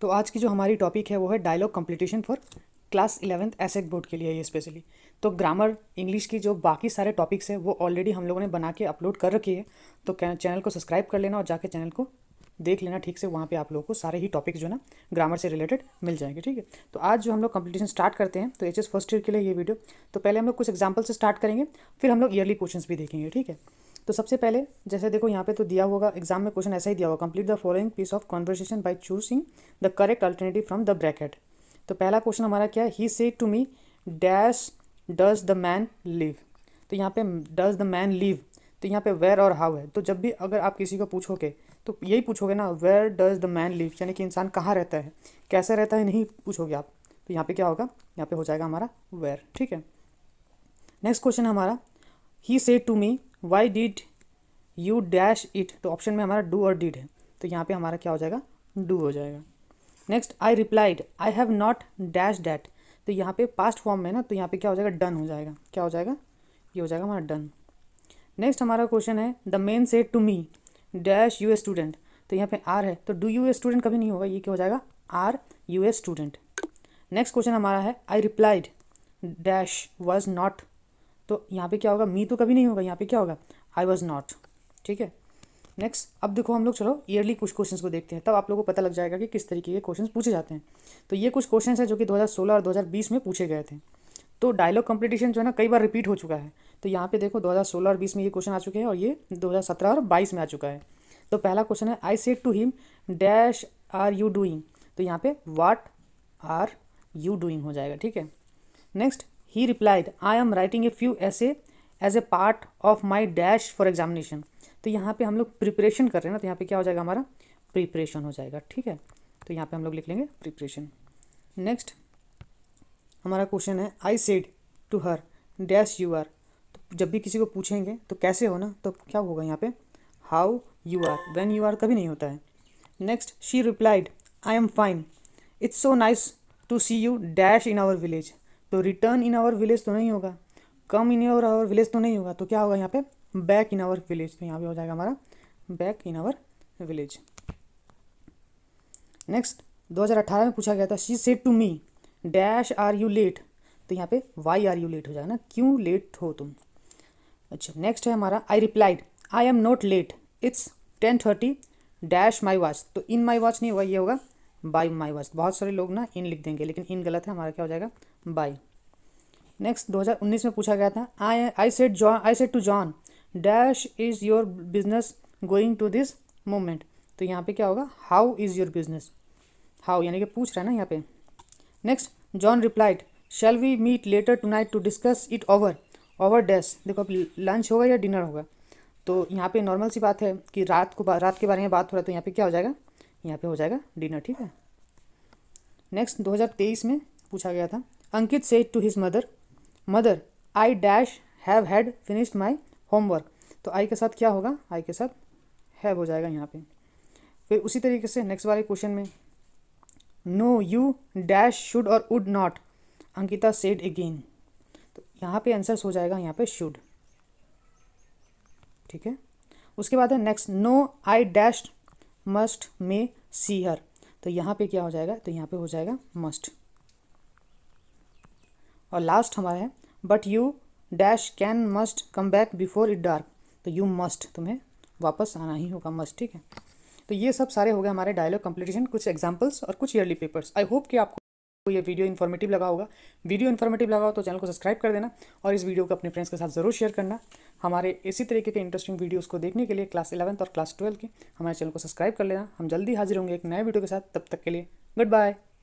तो आज की जो हमारी टॉपिक है वो है dialogue completion for class eleventh एसेट बोर्ड के लिए ये स्पेशली तो ग्रामर इंग्लिश की जो बाकी सारे टॉपिक्स हैं वो ऑलरेडी हम लोगों ने बना के अपलोड कर रखी है तो चैनल को सब्सक्राइब कर लेना और जाके चैनल को देख लेना ठीक से वहाँ पे आप लोगों को सारे ही टॉपिक जो ना ग्रामर से रिलेटेड मिल जाएंगे ठीक है तो आज जो हम लोग कंपटीशन स्टार्ट करते हैं तो एच एस फर्स्ट ईयर के लिए ये वीडियो तो पहले हम लोग कुछ एग्जाम्पल से स्टार्ट करेंगे फिर हम लोग ईयरली क्वेश्चन भी देखेंगे ठीक है तो सबसे पहले जैसे देखो यहाँ पे तो दिया होगा एग्जाम में क्वेश्चन ऐसा ही दिया होगा complete the following piece of conversation by choosing the correct alternative from the bracket तो पहला क्वेश्चन हमारा क्या है he said to me dash does the man live तो यहाँ पे डज द मैन लिव तो यहाँ पे वेयर और हाउ है तो जब भी अगर आप किसी को पूछोगे तो यही पूछोगे ना where does the man live यानी कि इंसान कहाँ रहता है कैसे रहता है नहीं पूछोगे आप तो यहाँ पे क्या होगा यहाँ पे हो जाएगा हमारा वेयर ठीक है नेक्स्ट क्वेश्चन हमारा he said to me why did you dash it तो ऑप्शन में हमारा डू और डिड है तो यहाँ पे हमारा क्या हो जाएगा डू हो जाएगा next I replied I have not dash that तो यहाँ पे पास्ट फॉर्म में ना तो यहाँ पे क्या हो जाएगा डन हो जाएगा क्या हो जाएगा ये हो जाएगा हमारा डन नेक्स्ट हमारा क्वेश्चन है the man said to me dash you a student तो यहाँ पे आर है तो डू यू ए स्टूडेंट कभी नहीं होगा ये क्या हो जाएगा are you a student next question हमारा है I replied dash was not तो यहाँ पे क्या होगा मी तो कभी नहीं होगा यहाँ पे क्या होगा आई वॉज नॉट ठीक है नेक्स्ट अब देखो हम लोग चलो ईयरली कुछ क्वेश्चंस को देखते हैं तब आप लोगों को पता लग जाएगा कि किस तरीके के क्वेश्चंस पूछे जाते हैं तो ये कुछ क्वेश्चंस हैं जो कि 2016 और 2020 में पूछे गए थे तो डायलॉग कंपटीशन जो है ना कई बार रिपीट हो चुका है तो यहाँ पे देखो 2016 और 20 में ये क्वेश्चन आ चुके हैं और ये 2017 और 22 में आ चुका है तो पहला क्वेश्चन है I said to him dash are you doing तो यहाँ पे वाट आर यू डूइंग हो जाएगा ठीक है next he replied I am writing a few essays as a part of my dash for examination तो यहाँ पे हम लोग प्रिपरेशन कर रहे हैं ना तो यहाँ पे क्या हो जाएगा हमारा प्रिपरेशन हो जाएगा ठीक है तो यहाँ पे हम लोग लिख लेंगे प्रिपरेशन नेक्स्ट हमारा क्वेश्चन है I said to her dash you are तो जब भी किसी को पूछेंगे तो कैसे हो ना तो क्या होगा यहाँ पे how you are when you are कभी नहीं होता है next she replied I am fine it's so nice to see you dash in our village तो रिटर्न इन आवर विलेज तो नहीं होगा come in your our village तो नहीं होगा तो क्या होगा यहाँ पे बैक इन आवर विलेज तो यहाँ पे हो जाएगा हमारा back in our village next 2018 में पूछा गया था she said to me dash are you late तो यहाँ पे वाई आर यू लेट हो जाएगा ना क्यों लेट हो तुम अच्छा नेक्स्ट है हमारा I replied I am not late it's ten thirty dash my watch तो इन माई वॉच नहीं होगा ये होगा बाई माई वॉच बहुत सारे लोग ना इन लिख देंगे लेकिन इन गलत है हमारा क्या हो जाएगा बाई नेक्स्ट 2019 में पूछा गया था I I said John I said to John dash is your business going to this moment तो यहाँ पे क्या होगा how is your business how यानी कि पूछ रहा है ना यहाँ पे next John replied shall we meet later tonight to discuss it over over dash देखो अब लंच होगा या डिनर होगा तो यहाँ पे नॉर्मल सी बात है कि रात को रात के बारे में बात हो रहा है तो यहाँ पे क्या हो जाएगा यहाँ पे हो जाएगा डिनर ठीक है नेक्स्ट 2023 में पूछा गया था Ankit said to his mother mother I dash have had finished my homework तो आई के साथ क्या होगा आई के साथ हैव हो जाएगा यहाँ पे फिर उसी तरीके से नेक्स्ट वाले क्वेश्चन में नो यू डैश शुड और would not Ankita said again तो यहाँ पे आंसर हो जाएगा यहाँ पे शुड ठीक है उसके बाद है next no I dash must may see her तो यहाँ पे क्या हो जाएगा तो यहाँ पे हो जाएगा मस्ट और लास्ट हमारा है but you dash can must come back before it dark तो यू मस्ट तुम्हें वापस आना ही होगा मस्ट ठीक है तो ये सब सारे हो गए हमारे डायलॉग कंपटीशन कुछ एग्जाम्पल्स और कुछ ईयरली पेपर्स आई होप कि आपको ये वीडियो इन्फॉर्मेटिव लगा होगा वीडियो इन्फॉर्मेटिव लगा हो तो चैनल को सब्सक्राइब कर देना और इस वीडियो को अपने फ्रेंड्स के साथ जरूर शेयर करना हमारे इसी तरीके के इंटरेस्टिंग वीडियोज़ को देखने के लिए क्लास इलेवंथ और क्लास ट्वेल्थ के हमारे चैनल को सब्सक्राइब कर लेना हम जल्दी हाजिर होंगे एक नए वीडियो के साथ तब तक के लिए गुड बाय